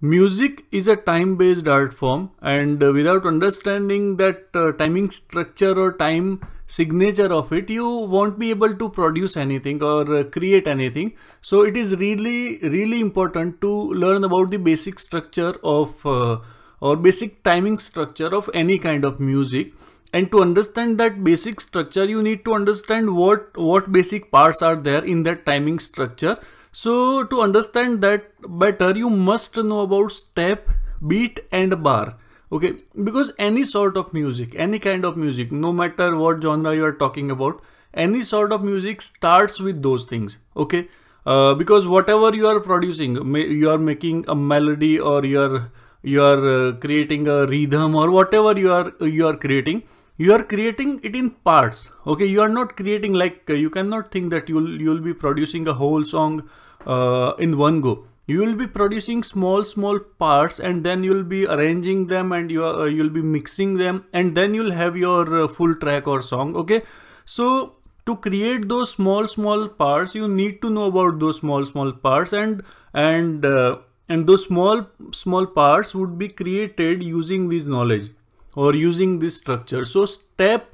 Music is a time-based art form and uh, without understanding that uh, timing structure or time signature of it, you won't be able to produce anything or uh, create anything. So it is really, really important to learn about the basic structure of uh, or basic timing structure of any kind of music. And to understand that basic structure, you need to understand what, what basic parts are there in that timing structure so to understand that better, you must know about step, beat and bar. Okay, because any sort of music, any kind of music, no matter what genre you are talking about, any sort of music starts with those things. Okay, uh, because whatever you are producing, you are making a melody or you are you are uh, creating a rhythm or whatever you are you are creating you are creating it in parts okay you are not creating like uh, you cannot think that you'll you'll be producing a whole song uh, in one go you will be producing small small parts and then you'll be arranging them and you uh, you'll be mixing them and then you'll have your uh, full track or song okay so to create those small small parts you need to know about those small small parts and and uh, and those small small parts would be created using this knowledge or using this structure so step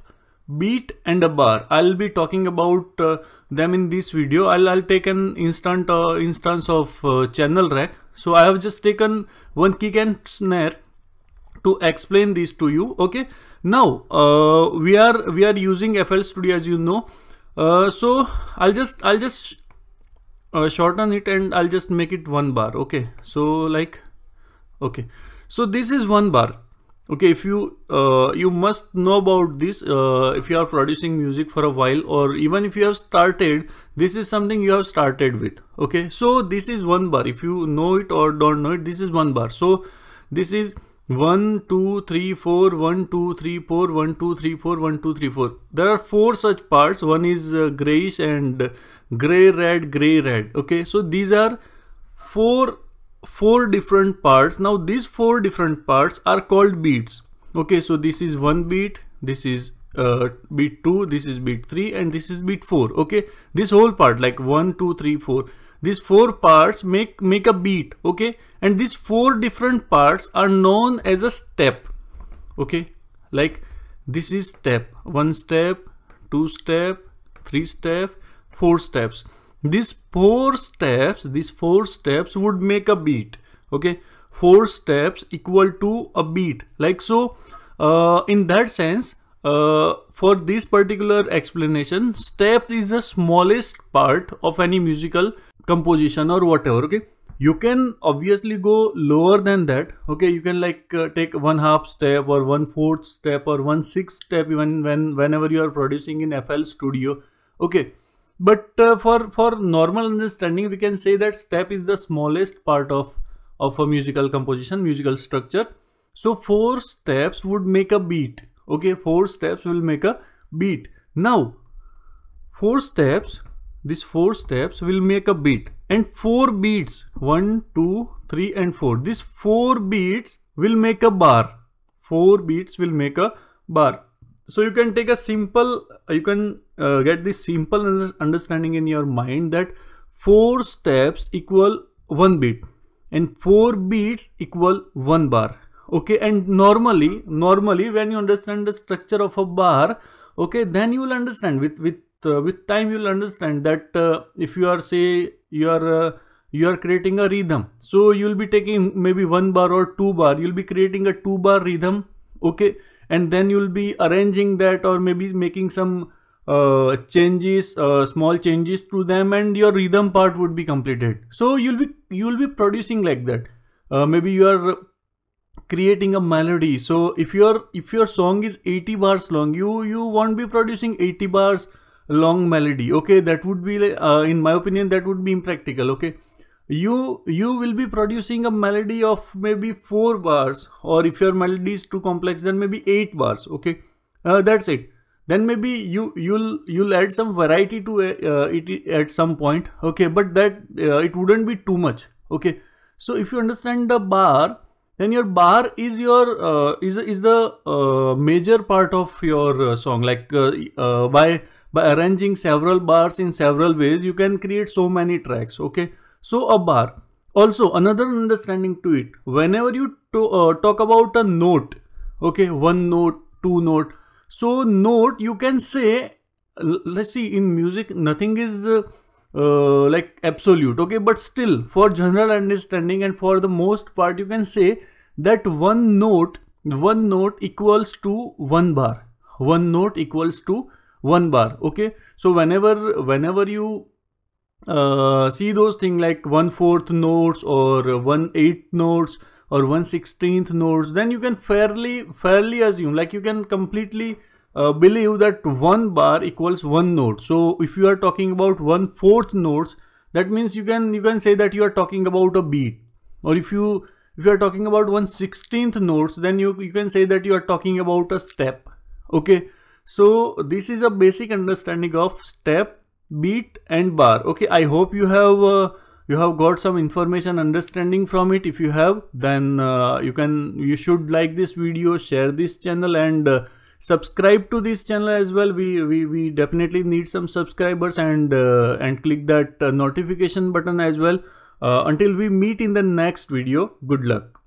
beat and a bar i'll be talking about uh, them in this video i'll, I'll take an instant uh, instance of uh, channel rack so i have just taken one kick and snare to explain this to you okay now uh, we are we are using fl studio as you know uh, so i'll just i'll just uh, shorten it and i'll just make it one bar okay so like okay so this is one bar okay if you uh, you must know about this uh, if you are producing music for a while or even if you have started this is something you have started with okay so this is one bar if you know it or don't know it this is one bar so this is 1 2 3 4 1 2 3 4 1 2 3 4 1 2 3 4 there are four such parts one is uh, grayish and gray red gray red okay so these are four four different parts. Now these four different parts are called beats. Okay, so this is one beat, this is uh, beat 2, this is beat 3 and this is beat 4. Okay, this whole part like one, two, three, four. These four parts make, make a beat. Okay, and these four different parts are known as a step. Okay, like this is step, one step, two step, three step, four steps these four steps these four steps would make a beat okay four steps equal to a beat like so uh, in that sense uh, for this particular explanation step is the smallest part of any musical composition or whatever okay you can obviously go lower than that okay you can like uh, take one half step or one fourth step or one sixth step even when whenever you are producing in fl studio okay but uh, for for normal understanding we can say that step is the smallest part of of a musical composition musical structure so four steps would make a beat okay four steps will make a beat now four steps these four steps will make a beat and four beats one two three and four these four beats will make a bar four beats will make a bar so you can take a simple, uh, you can uh, get this simple understanding in your mind that four steps equal one beat and four beats equal one bar. Okay, and normally, normally when you understand the structure of a bar, okay, then you will understand with with uh, with time you will understand that uh, if you are say you are uh, you are creating a rhythm so you will be taking maybe one bar or two bar you will be creating a two bar rhythm okay and then you'll be arranging that or maybe making some uh, changes uh, small changes to them and your rhythm part would be completed so you'll be you'll be producing like that uh, maybe you are creating a melody so if your if your song is 80 bars long you you won't be producing 80 bars long melody okay that would be uh, in my opinion that would be impractical okay you you will be producing a melody of maybe four bars or if your melody is too complex then maybe eight bars okay uh, that's it then maybe you you'll you'll add some variety to uh, uh it at some point okay but that uh, it wouldn't be too much okay so if you understand the bar then your bar is your uh, is is the uh, major part of your song like by by arranging several bars in several ways you can create so many tracks okay so a bar. Also another understanding to it. Whenever you to, uh, talk about a note, okay, one note, two note. So note you can say. Let's see in music nothing is. Uh, uh, like absolute okay but still for general understanding and for the most part you can say that one note one note equals to one bar one note equals to one bar okay so whenever whenever you uh, see those things like 1 4th notes or 1 8th notes or 1 16th notes then you can fairly fairly assume like you can completely uh, believe that one bar equals one note so if you are talking about 1 4th notes that means you can you can say that you are talking about a beat or if you if you are talking about 1 16th notes then you, you can say that you are talking about a step okay so this is a basic understanding of step beat and bar okay i hope you have uh, you have got some information understanding from it if you have then uh, you can you should like this video share this channel and uh, subscribe to this channel as well we we, we definitely need some subscribers and uh, and click that uh, notification button as well uh, until we meet in the next video good luck